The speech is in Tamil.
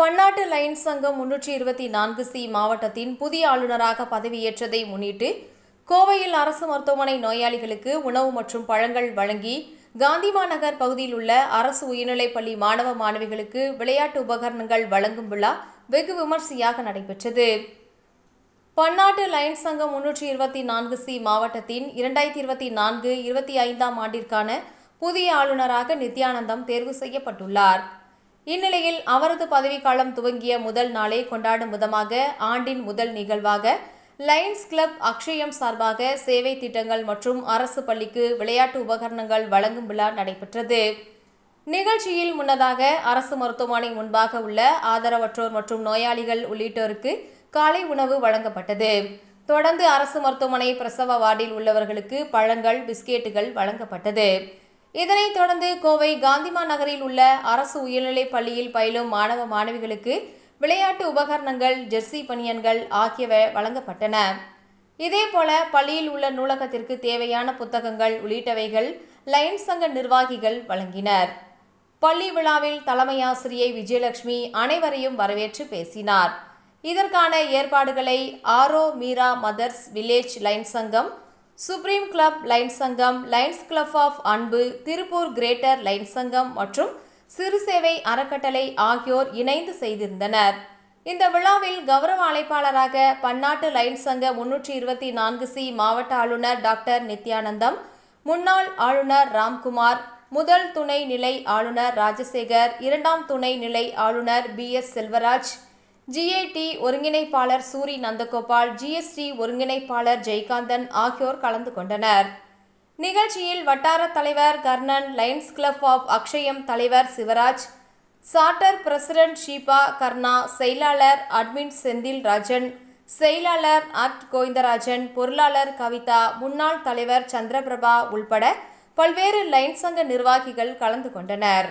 பன்னாட்டு லயன்ஸ் சங்கம் முன்னூற்றி இருபத்தி நான்கு சி மாவட்டத்தின் புதிய ஆளுநராக பதவியேற்றதை முன்னிட்டு கோவையில் அரசு மருத்துவமனை நோயாளிகளுக்கு உணவு மற்றும் பழங்கள் வழங்கி காந்திமா நகர் பகுதியில் உள்ள அரசு உயர்நிலைப் பள்ளி மாணவ மாணவிகளுக்கு விளையாட்டு உபகரணங்கள் வழங்கும் விழா வெகு விமர்சையாக நடைபெற்றது பன்னாட்டு லயன்ஸ் சங்கம் முன்னூற்றி இருபத்தி நான்கு சி மாவட்டத்தின் இரண்டாயிரத்தி இருபத்தி நான்கு இருபத்தி ஐந்தாம் ஆண்டிற்கான புதிய ஆளுநராக நித்யானந்தம் தேர்வு செய்யப்பட்டுள்ளார் இந்நிலையில் அவரது பதவிக்காலம் துவங்கிய முதல் நாளை கொண்டாடும் விதமாக ஆண்டின் முதல் நிகழ்வாக லயன்ஸ் கிளப் அக்ஷயம் சார்பாக சேவை திட்டங்கள் மற்றும் அரசு பள்ளிக்கு விளையாட்டு உபகரணங்கள் வழங்கும் விழா நடைபெற்றது நிகழ்ச்சியில் முன்னதாக அரசு மருத்துவமனை முன்பாக உள்ள ஆதரவற்றோர் மற்றும் நோயாளிகள் உள்ளிட்டோருக்கு காலை உணவு வழங்கப்பட்டது தொடர்ந்து அரசு மருத்துவமனை பிரசவ வார்டில் உள்ளவர்களுக்கு பழங்கள் பிஸ்கெட்டுகள் வழங்கப்பட்டது இதனைத் தொடர்ந்து கோவை காந்திமா நகரில் உள்ள அரசு உயர்நிலைப் பள்ளியில் பயிலும் மாணவ மாணவிகளுக்கு விளையாட்டு உபகரணங்கள் ஜெர்சி பணியன்கள் ஆகியவை வழங்கப்பட்டன இதேபோல பள்ளியில் உள்ள நூலகத்திற்கு தேவையான புத்தகங்கள் உள்ளிட்டவைகள் லயன்ஸ் சங்க நிர்வாகிகள் வழங்கினர் பள்ளி விழாவில் தலைமையாசிரியை விஜயலட்சுமி அனைவரையும் வரவேற்று பேசினார் இதற்கான ஏற்பாடுகளை ஆரோ மீரா மதர்ஸ் வில்லேஜ் லைன் சங்கம் சுப்ரீம் கிளப் லைன் சங்கம் lions club of Anbu Tiruppur greater line சங்கம் மற்றும் சிறுசேவை அறக்கட்டளை ஆகியோர் இணைந்து செய்திருந்தனர் இந்த விழாவில் கௌரவ அழைப்பாளராக பன்னாட்டு லைன் சங்க முன்னூற்றி இருபத்தி நான்கு சி மாவட்ட ஆளுநர் டாக்டர் நித்யானந்தம் முன்னாள் ஆளுநர் ராம்குமார் முதல் துணை நிலை ஆளுநர் ராஜசேகர் இரண்டாம் துணை நிலை ஆளுநர் பி எஸ் செல்வராஜ் ஜிஐடி ஒருங்கிணைப்பாளர் சூரி நந்தகோபால் ஜிஎஸ்டி ஒருங்கிணைப்பாளர் ஜெய்காந்தன் ஆகியோர் கலந்து கொண்டனர் நிகழ்ச்சியில் வட்டார தலைவர் Karnan lions club of Akshayam தலைவர் சிவராஜ் சார்ட்டர் பிரசிடென்ட் ஷீபா கர்ணா செயலாளர் அட்மின் செந்தில் ராஜன் செயலாளர் ஆர்ட் கோவிந்தராஜன் பொருளாளர் கவிதா முன்னாள் தலைவர் சந்திரபிரபா உள்பட பல்வேறு லைன் சங்க நிர்வாகிகள் கலந்து கொண்டனர்